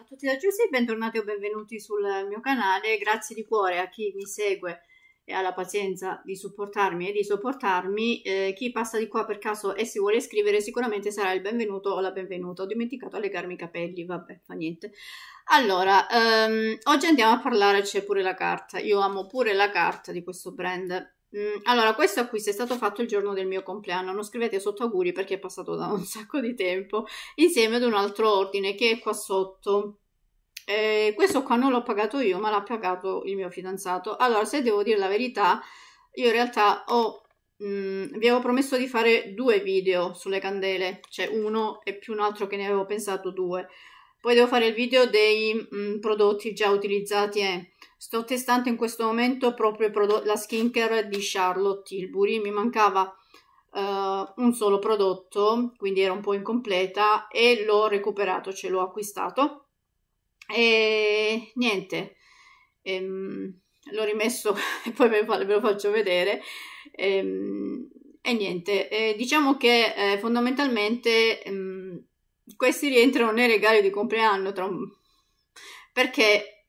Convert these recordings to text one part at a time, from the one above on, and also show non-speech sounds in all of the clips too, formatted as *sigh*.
Ciao a tutti da Giuseppe, bentornati o benvenuti sul mio canale. Grazie di cuore a chi mi segue e ha la pazienza di supportarmi e di sopportarmi. Eh, chi passa di qua per caso e si vuole iscrivere sicuramente sarà il benvenuto o la benvenuta. Ho dimenticato a legarmi i capelli, vabbè, fa niente. Allora, ehm, oggi andiamo a parlare, c'è pure la carta. Io amo pure la carta di questo brand Mm, allora, questo acquisto è stato fatto il giorno del mio compleanno. Non scrivete sotto auguri perché è passato da un *laughs* sacco di tempo. Insieme ad un altro ordine che è qua sotto. Eh, questo qua non l'ho pagato io, ma l'ha pagato il mio fidanzato. Allora, se devo dire la verità, io in realtà ho, mh, mm, vi avevo promesso di fare due video sulle candele, cioè uno e più un altro che ne avevo pensato due. Poi devo fare il video dei mh, mm, prodotti già utilizzati e eh. sto testando in questo momento proprio la skincare di Charlotte Tilbury. Mi mancava uh, un solo prodotto, quindi era un po' incompleta e l'ho recuperato, ce l'ho acquistato. E niente, ehm, l'ho rimesso *laughs* e poi ve lo faccio vedere. Ehm, e niente, eh, diciamo che eh, fondamentalmente ehm, questi rientrano nei regali di compleanno tra... perché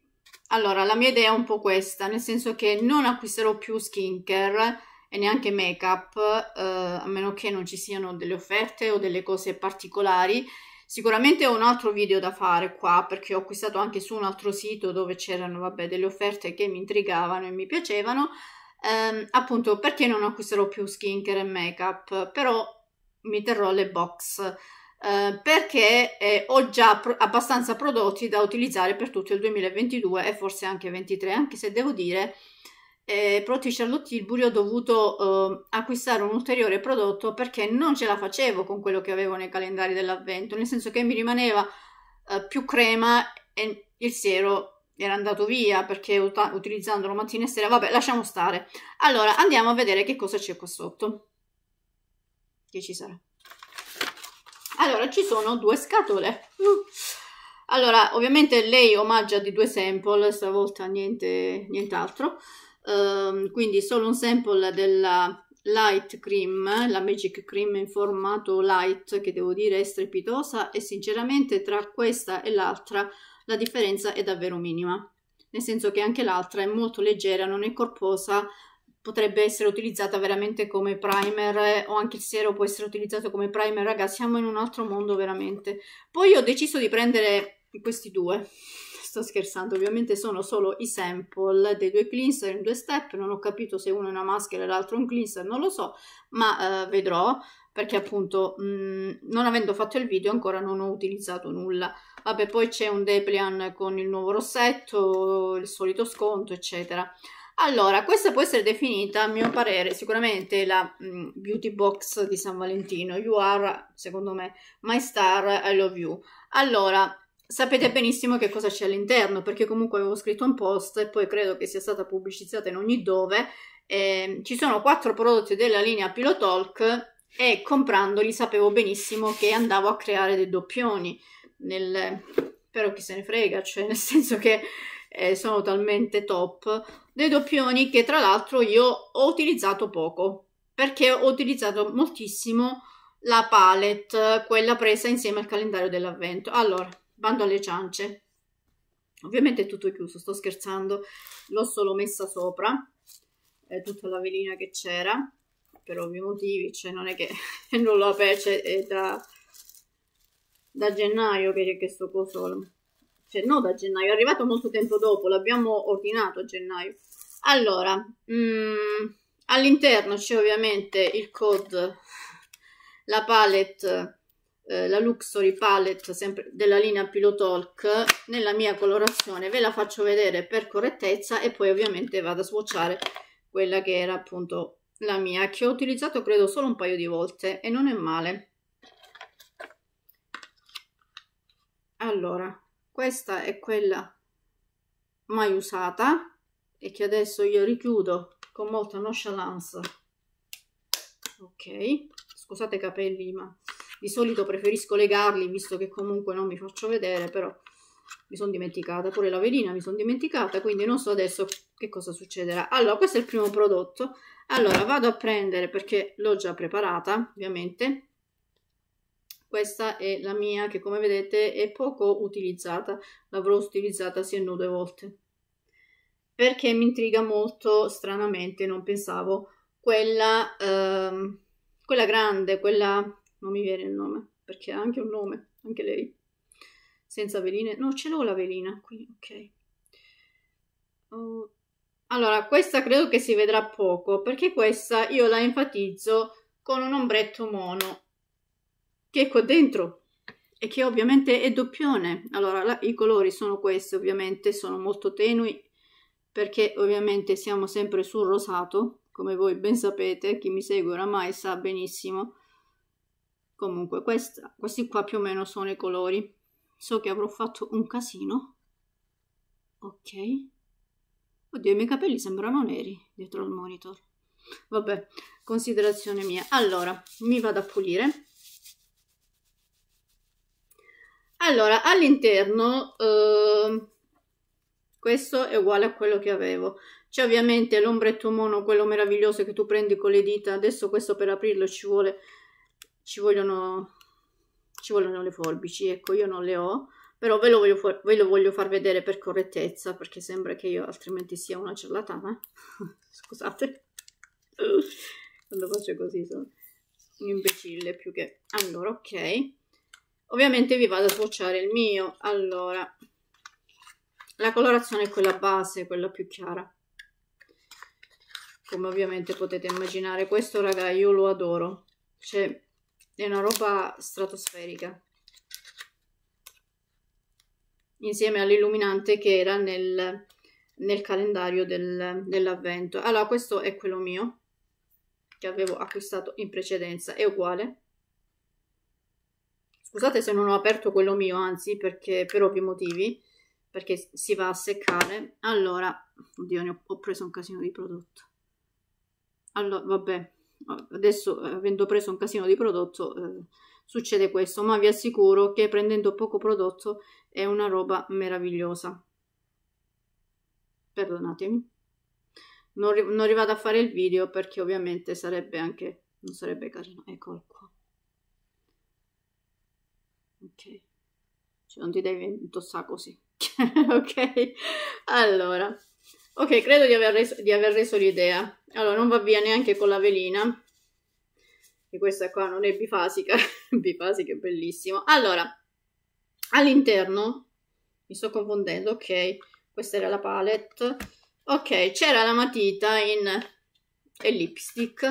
allora la mia idea è un po' questa nel senso che non acquisterò più skincare e neanche make up eh, a meno che non ci siano delle offerte o delle cose particolari sicuramente ho un altro video da fare qua perché ho acquistato anche su un altro sito dove c'erano vabbè delle offerte che mi intrigavano e mi piacevano ehm, appunto perché non acquisterò più skincare e make up però mi terrò le box eh, perché eh, ho già pro- abbastanza prodotti da utilizzare per tutto il 2022 e forse anche 2023, anche se devo dire eh, prodotti Charlotte Tilbury ho dovuto eh, acquistare un ulteriore prodotto perché non ce la facevo con quello che avevo nei calendari dell'avvento, nel senso che mi rimaneva eh, più crema e il siero era andato via perché ut- utilizzandolo mattina e sera, vabbè lasciamo stare. Allora andiamo a vedere che cosa c'è qua sotto, che ci sarà. Allora, ci sono due scatole. Mm. Allora, ovviamente lei omaggia di due sample, stavolta niente, nient'altro. Um, quindi solo un sample della light cream, la magic cream in formato light, che devo dire è strepitosa e sinceramente tra questa e l'altra la differenza è davvero minima. Nel senso che anche l'altra è molto leggera, non è corposa, potrebbe essere utilizzata veramente come primer eh, o anche il siero può essere utilizzato come primer ragazzi siamo in un altro mondo veramente poi ho deciso di prendere questi due *laughs* sto scherzando ovviamente sono solo i sample dei due cleanser in due step non ho capito se uno è una maschera e l'altro un cleanser non lo so ma eh, vedrò perché appunto mh, mm, non avendo fatto il video ancora non ho utilizzato nulla vabbè poi c'è un Deplian con il nuovo rossetto il solito sconto eccetera allora, questa può essere definita, a mio parere, sicuramente la mh, mm, beauty box di San Valentino. You are, secondo me, my star, I love you. Allora, sapete benissimo che cosa c'è all'interno, perché comunque avevo scritto un post e poi credo che sia stata pubblicizzata in ogni dove. Eh, ci sono quattro prodotti della linea Pilotalk e comprandoli sapevo benissimo che andavo a creare dei doppioni. Nel... Però chi se ne frega, cioè nel senso che eh, sono talmente top dei doppioni che tra l'altro io ho utilizzato poco perché ho utilizzato moltissimo la palette quella presa insieme al calendario dell'avvento allora bando alle ciance ovviamente è tutto chiuso sto scherzando l'ho solo messa sopra eh, tutta la velina che c'era per ovvi motivi cioè non è che *laughs* non l'ho aperta cioè, da, da gennaio che, che sto coso cioè no da gennaio, è arrivato molto tempo dopo, l'abbiamo ordinato a gennaio. Allora, mh, mm, all'interno c'è ovviamente il code, la palette, eh, la Luxury palette sempre della linea Pilotalk nella mia colorazione, ve la faccio vedere per correttezza e poi ovviamente vado a swatchare quella che era appunto la mia, che ho utilizzato credo solo un paio di volte e non è male. Allora, questa è quella mai usata e che adesso io richiudo con molta nonchalance ok scusate i capelli ma di solito preferisco legarli visto che comunque non mi faccio vedere però mi sono dimenticata pure la velina mi sono dimenticata quindi non so adesso che cosa succederà allora questo è il primo prodotto allora vado a prendere perché l'ho già preparata ovviamente questa è la mia che come vedete è poco utilizzata, l'avrò utilizzata se non due volte. Perché mi intriga molto, stranamente, non pensavo, quella, ehm, quella grande, quella... non mi viene il nome, perché ha anche un nome, anche lei. Senza veline, no ce l'ho la velina qui, ok. Uh, allora, questa credo che si vedrà poco, perché questa io la enfatizzo con un ombretto mono che è qua dentro e che ovviamente è doppione. Allora la, i colori sono questi ovviamente, sono molto tenui perché ovviamente siamo sempre sul rosato, come voi ben sapete, chi mi segue oramai sa benissimo. Comunque questa, questi qua più o meno sono i colori. So che avrò fatto un casino. Ok. Oddio, i miei capelli sembrano neri dietro al monitor. Vabbè, considerazione mia. Allora, mi vado a pulire Allora, all'interno, eh, questo è uguale a quello che avevo. C'è ovviamente l'ombretto mono, quello meraviglioso che tu prendi con le dita. Adesso questo per aprirlo ci vuole, ci vogliono, ci vogliono le forbici. Ecco, io non le ho, però ve lo voglio, ve lo voglio far vedere per correttezza, perché sembra che io altrimenti sia una ciarlatana. *laughs* Scusate. Quando faccio così sono un imbecille più che... Allora, ok ovviamente vi vado a sbocciare il mio allora la colorazione è quella base quella più chiara come ovviamente potete immaginare questo raga io lo adoro cioè è una roba stratosferica insieme all'illuminante che era nel, nel calendario del, dell'avvento allora questo è quello mio che avevo acquistato in precedenza è uguale Scusate se non ho aperto quello mio, anzi, perché, per ovvi motivi, perché si va a seccare. Allora, oddio, ne ho, ho preso un casino di prodotto. Allora, vabbè, adesso eh, avendo preso un casino di prodotto eh, succede questo, ma vi assicuro che prendendo poco prodotto è una roba meravigliosa. Perdonatemi. Non, non rivado a fare il video perché ovviamente sarebbe anche... non sarebbe carino. Eccolo qua ok? Cioè non ti devi indossare così, *laughs* ok? Allora, ok, credo di aver, reso, di aver reso l'idea. Allora, non va via neanche con la velina, e questa qua non è bifasica, *laughs* bifasica è bellissimo. Allora, all'interno, mi sto confondendo, ok, questa era la palette, ok, c'era la matita in e lipstick,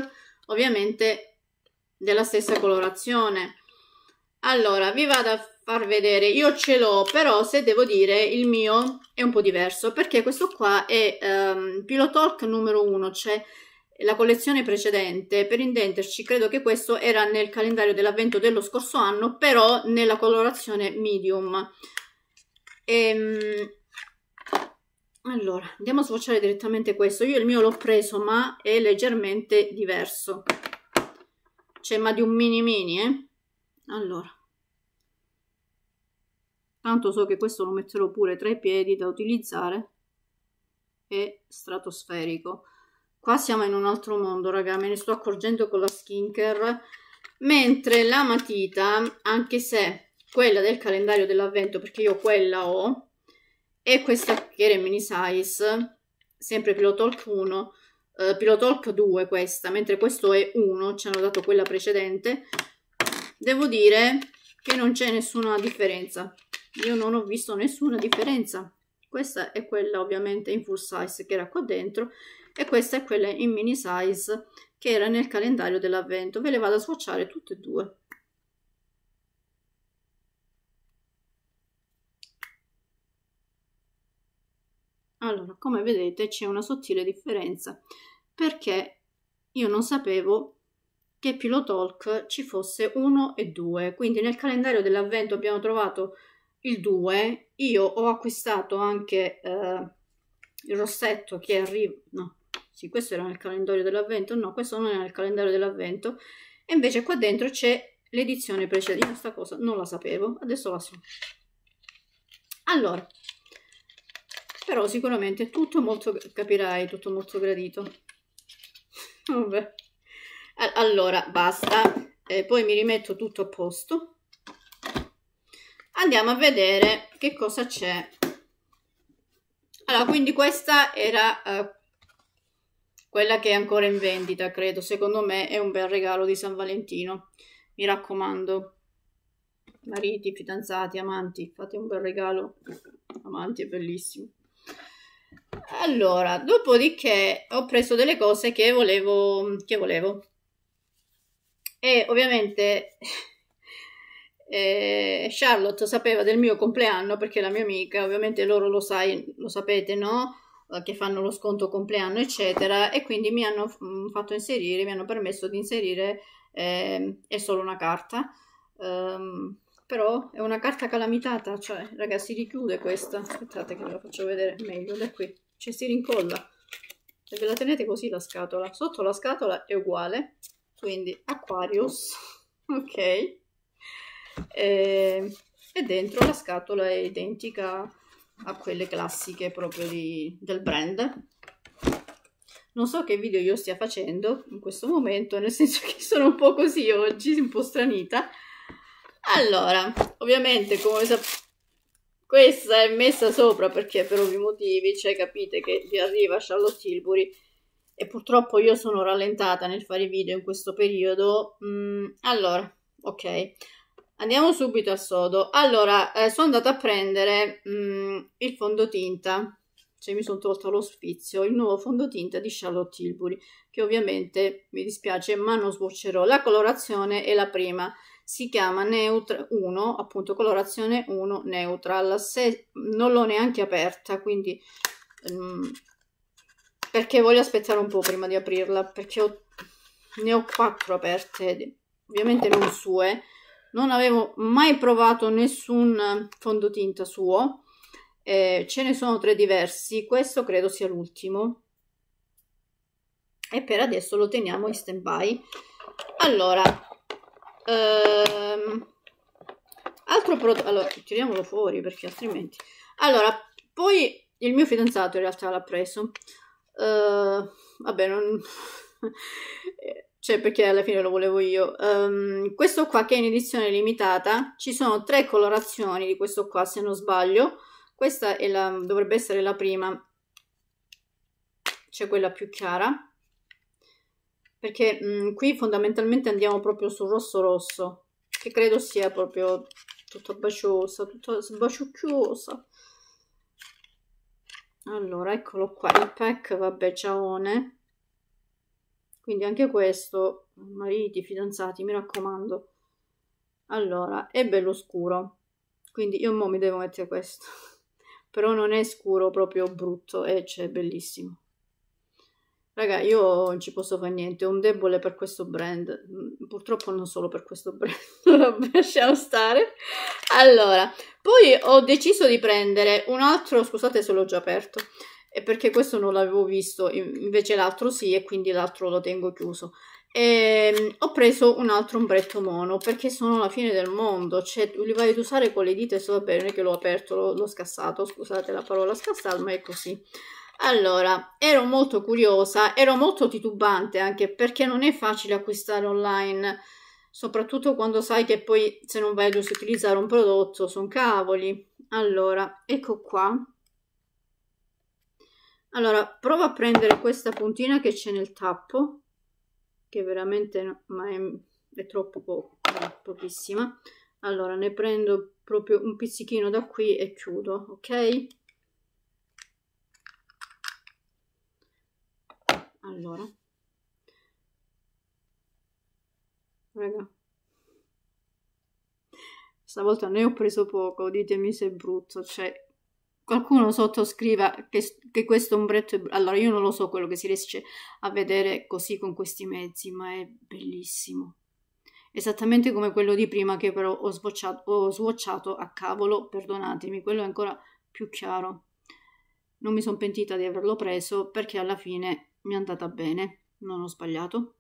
ovviamente della stessa colorazione, allora, vi vado a far vedere. Io ce l'ho, però se devo dire il mio è un po' diverso, perché questo qua è um, ehm, Pilot Talk numero 1, cioè la collezione precedente. Per intenderci, credo che questo era nel calendario dell'avvento dello scorso anno, però nella colorazione medium. Ehm... Allora, andiamo a sfociare direttamente questo. Io il mio l'ho preso, ma è leggermente diverso. Cioè, ma di un mini mini, eh? allora tanto so che questo lo metterò pure tra i piedi da utilizzare è stratosferico qua siamo in un altro mondo raga me ne sto accorgendo con la skincare mentre la matita anche se quella del calendario dell'avvento perché io quella ho e questa che era mini size sempre pilotalk 1 eh, Pilot 2 questa mentre questo è 1 ci hanno dato quella precedente devo dire che non c'è nessuna differenza io non ho visto nessuna differenza questa è quella ovviamente in full size che era qua dentro e questa è quella in mini size che era nel calendario dell'avvento ve le vado a swatchare tutte e due allora come vedete c'è una sottile differenza perché io non sapevo che Pillow Talk ci fosse 1 e 2. Quindi nel calendario dell'avvento abbiamo trovato il 2. Io ho acquistato anche eh, il rossetto che arriva... No, sì, questo era nel calendario dell'avvento. No, questo non era nel calendario dell'avvento. E invece qua dentro c'è l'edizione precedente. Io questa cosa non la sapevo, adesso la so. Allora, però sicuramente tutto molto, capirai, tutto molto gradito. *laughs* Vabbè allora basta eh, poi mi rimetto tutto a posto andiamo a vedere che cosa c'è allora quindi questa era eh, quella che è ancora in vendita credo secondo me è un bel regalo di San Valentino mi raccomando mariti, fidanzati, amanti fate un bel regalo amanti è bellissimo allora dopodiché ho preso delle cose che volevo che volevo e ovviamente *laughs* eh, Charlotte sapeva del mio compleanno perché la mia amica, ovviamente loro lo, sai, lo sapete, no? Eh, che fanno lo sconto compleanno, eccetera. E quindi mi hanno mm, fatto inserire, mi hanno permesso di inserire eh, è solo una carta. Um, però è una carta calamitata, cioè ragazzi richiude questa, aspettate che ve la faccio vedere meglio, da qui, cioè si rincolla, e ve la tenete così la scatola, sotto la scatola è uguale, quindi Aquarius, *laughs* ok? E, ehm, e, dentro la scatola è identica a quelle classiche proprio di, del brand. Non so che video io stia facendo in questo momento, nel senso che sono un po' così oggi, un po' stranita. Allora, ovviamente come sapete questa è messa sopra perché per ovvi motivi, cioè capite che vi arriva Charlotte Tilbury e purtroppo io sono rallentata nel fare video in questo periodo. Mm, allora, ok, andiamo subito al sodo. Allora, eh, sono andata a prendere mm, il fondotinta, cioè mi sono tolto lo spizio, il nuovo fondotinta di Charlotte Tilbury, che ovviamente mi dispiace ma non sboccerò. La colorazione è la prima, si chiama Neutral 1, appunto colorazione 1 Neutral, se non l'ho neanche aperta, quindi... Mm, perché voglio aspettare un po' prima di aprirla, perché ho... ne ho quattro aperte, ovviamente non sue. Non avevo mai provato nessun fondotinta suo, eh, ce ne sono tre diversi, questo credo sia l'ultimo. E per adesso lo teniamo in stand-by. Allora, ehm, altro prodotto... Allora, tiriamolo fuori perché altrimenti... Allora, poi il mio fidanzato in realtà l'ha preso. Uh, vabbè, non... *laughs* cioè perché alla fine lo volevo io. Um, questo qua che è in edizione limitata, ci sono tre colorazioni di questo qua se non sbaglio. Questa la... dovrebbe essere la prima, cioè quella più chiara perché mh, mm, qui fondamentalmente andiamo proprio sul rosso rosso che credo sia proprio tutta baciuosa tutta baciucchiosa allora eccolo qua il pack vabbè ciaone quindi anche questo mariti fidanzati mi raccomando allora è bello scuro quindi io mo mi devo mettere questo *laughs* però non è scuro proprio brutto e c'è cioè, bellissimo Raga, io non ci posso fare niente, ho un debole per questo brand, mm, purtroppo non solo per questo brand, *laughs* lasciamo stare. Allora, poi ho deciso di prendere un altro, scusate se l'ho già aperto, è perché questo non l'avevo visto, invece l'altro sì e quindi l'altro lo tengo chiuso. E ehm, ho preso un altro ombretto mono perché sono la fine del mondo, cioè li vai ad usare con le dite, so bene che l'ho aperto, l'ho scassato, scusate la parola scassato ma è così. Allora, ero molto curiosa, ero molto titubante anche perché non è facile acquistare online, soprattutto quando sai che poi se non vai ad utilizzare un prodotto sono cavoli. Allora, ecco qua. Allora, provo a prendere questa puntina che c'è nel tappo, che veramente no, ma è, è troppo poco, pochissima. Allora, ne prendo proprio un pizzichino da qui e chiudo, ok? allora raga stavolta ne ho preso poco ditemi se è brutto cioè qualcuno sotto scriva che, che questo ombretto è allora io non lo so quello che si riesce a vedere così con questi mezzi ma è bellissimo esattamente come quello di prima che però ho, sbocciato, ho swatchato a cavolo, perdonatemi, quello è ancora più chiaro. Non mi sono pentita di averlo preso perché alla fine mi è andata bene, non ho sbagliato.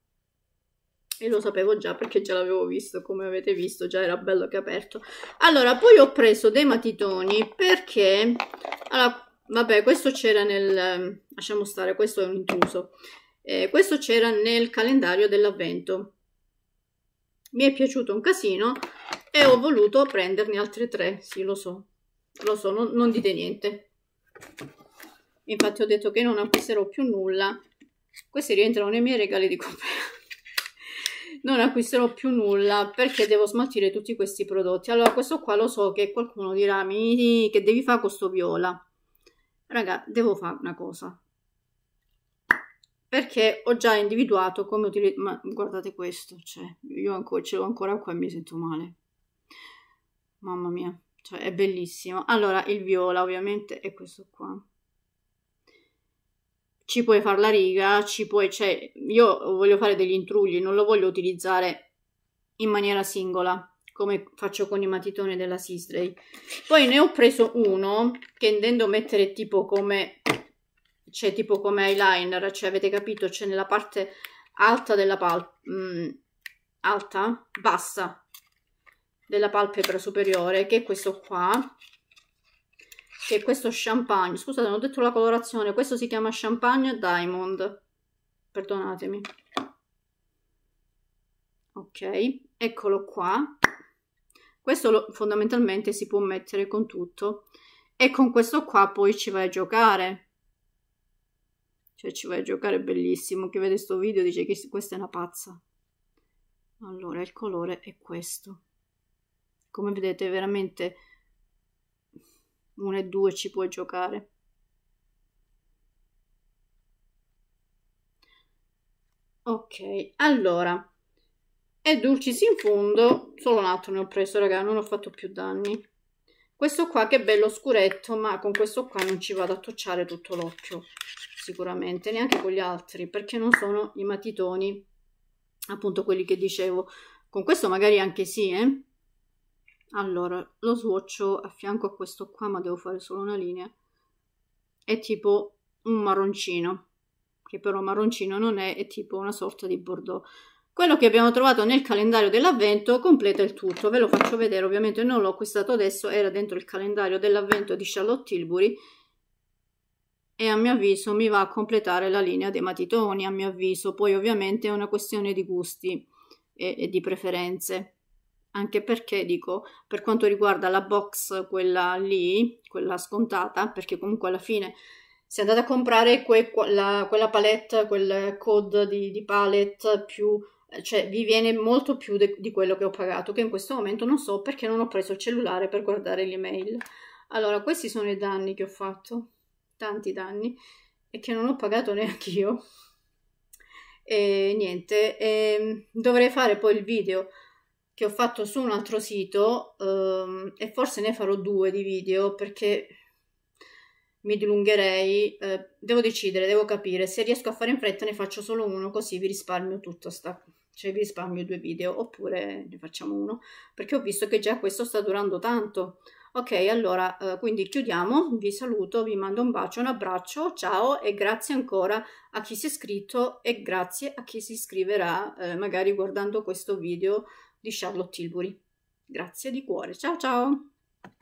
E lo sapevo già perché già l'avevo visto, come avete visto, già era bello che aperto. Allora, poi ho preso dei matitoni perché... Allora, vabbè, questo c'era nel... Ehm, lasciamo stare, questo è un intruso. Eh, questo c'era nel calendario dell'avvento. Mi è piaciuto un casino e ho voluto prenderne altri tre, sì, lo so. Lo so, non, non dite niente infatti ho detto che non acquisterò più nulla questi rientrano nei miei regali di compleanno. Non acquisterò più nulla perché devo smaltire tutti questi prodotti. Allora, questo qua lo so che qualcuno dirà, mi che devi fare questo viola. Raga, devo fare una cosa. Perché ho già individuato come utilizzare... guardate questo, cioè, io ancora, ce l'ho ancora qua e mi sento male. Mamma mia, cioè, è bellissimo. Allora, il viola ovviamente è questo qua ci puoi fare la riga, ci puoi, cioè, io voglio fare degli intrugli, non lo voglio utilizzare in maniera singola, come faccio con i matitoni della Sisley. Poi ne ho preso uno che intendo mettere tipo come, cioè tipo come eyeliner, cioè avete capito, cioè nella parte alta della palpebra, mm, alta? Bassa della palpebra superiore, che è questo qua, che questo champagne, scusate, non ho detto la colorazione, questo si chiama champagne diamond. Perdonatemi. Ok, eccolo qua. Questo lo, fondamentalmente si può mettere con tutto e con questo qua poi ci vai a giocare. Cioè ci vai a giocare bellissimo. Chi vede questo video dice che questa è una pazza. Allora, il colore è questo. Come vedete, veramente 1 e 2 ci puoi giocare. Ok, allora, e Dulcis in fondo, solo un altro ne ho preso, raga, non ho fatto più danni. Questo qua che bello scuretto, ma con questo qua non ci vado a tocciare tutto l'occhio, sicuramente, neanche con gli altri, perché non sono i matitoni, appunto quelli che dicevo. Con questo magari anche sì, eh? Allora, lo swatcho a fianco a questo qua, ma devo fare solo una linea, è tipo un marroncino, che però marroncino non è, è tipo una sorta di bordeaux. Quello che abbiamo trovato nel calendario dell'avvento completa il tutto, ve lo faccio vedere, ovviamente non l'ho acquistato adesso, era dentro il calendario dell'avvento di Charlotte Tilbury e a mio avviso mi va a completare la linea dei matitoni, a mio avviso, poi ovviamente è una questione di gusti e, e di preferenze anche perché dico per quanto riguarda la box quella lì quella scontata perché comunque alla fine se andate a comprare que, la, quella palette quel code di, di, palette più eh, cioè vi viene molto più de, di quello che ho pagato che in questo momento non so perché non ho preso il cellulare per guardare l'email allora questi sono i danni che ho fatto tanti danni e che non ho pagato *laughs* neanche io e niente e ehm, dovrei fare poi il video che ho fatto su un altro sito ehm, e forse ne farò due di video perché mi dilungherei, eh, devo decidere, devo capire, se riesco a fare in fretta ne faccio solo uno così vi risparmio tutto, sta, cioè vi risparmio due video oppure ne facciamo uno perché ho visto che già questo sta durando tanto. Ok, allora eh, quindi chiudiamo, vi saluto, vi mando un bacio, un abbraccio, ciao e grazie ancora a chi si è iscritto e grazie a chi si iscriverà eh, magari guardando questo video di Charlotte Tilbury. Grazie di cuore, ciao ciao!